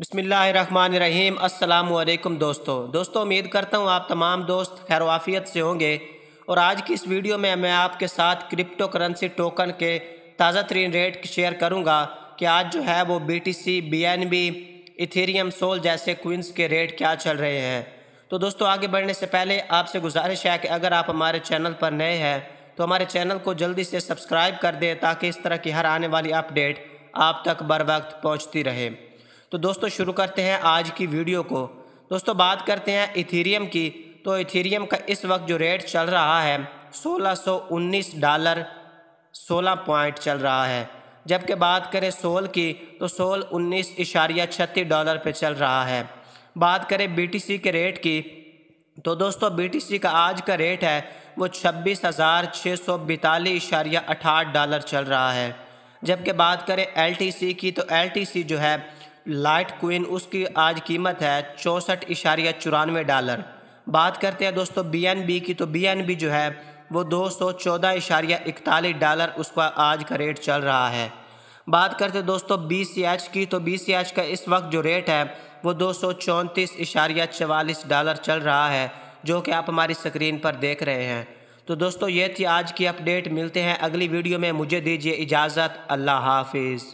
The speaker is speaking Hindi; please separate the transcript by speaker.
Speaker 1: बसमीम् अल्लाम दोस्तों दोस्तों उम्मीद करता हूँ आप तमाम दोस्त खैर वाफियत से होंगे और आज की इस वीडियो में मैं आपके साथ क्रिप्टो करेंसी टोकन के ताज़ा तरीन रेट शेयर करूँगा कि आज जो है वो B T C B N B Ethereum Sol जैसे क्विंस के रेट क्या चल रहे हैं तो दोस्तों आगे बढ़ने से पहले आपसे गुजारिश है कि अगर आप हमारे चैनल पर नए हैं तो हमारे चैनल को जल्दी से सब्सक्राइब कर दें ताकि इस तरह की हर आने वाली अपडेट आप तक बर वक्त पहुँचती रहे तो दोस्तों शुरू करते हैं आज की वीडियो को दोस्तों बात करते हैं इथेरियम की तो इथेरियम का इस वक्त जो रेट चल रहा है 1619 डॉलर 16 पॉइंट चल रहा है जबकि बात करें सोल की तो सोल उन्नीस इशारिया छत्तीस डॉलर पर चल रहा है बात करें बी के रेट की तो दोस्तों बी का आज का रेट है वो छब्बीस हज़ार छः सौ बैतालीस इशारिया अठाठ डॉलर चल रहा है जबकि बात करें एल की तो एल जो है लाइट क्वीन उसकी आज कीमत है चौंसठ इशारिया चौरानवे डॉलर बात करते हैं दोस्तों बी की तो बी जो है वो दो सौ चौदह इशारिया इकतालीस डॉलर उसका आज का रेट चल रहा है बात करते दोस्तों बी सी एच की तो बी सी एच का इस वक्त जो रेट है वो दो सौ चौंतीस इशारिया चवालीस डॉलर चल रहा है जो कि आप हमारी स्क्रीन पर देख रहे हैं तो दोस्तों ये थी आज की अपडेट मिलते हैं अगली वीडियो में मुझे दीजिए इजाज़त अल्लाह हाफिज़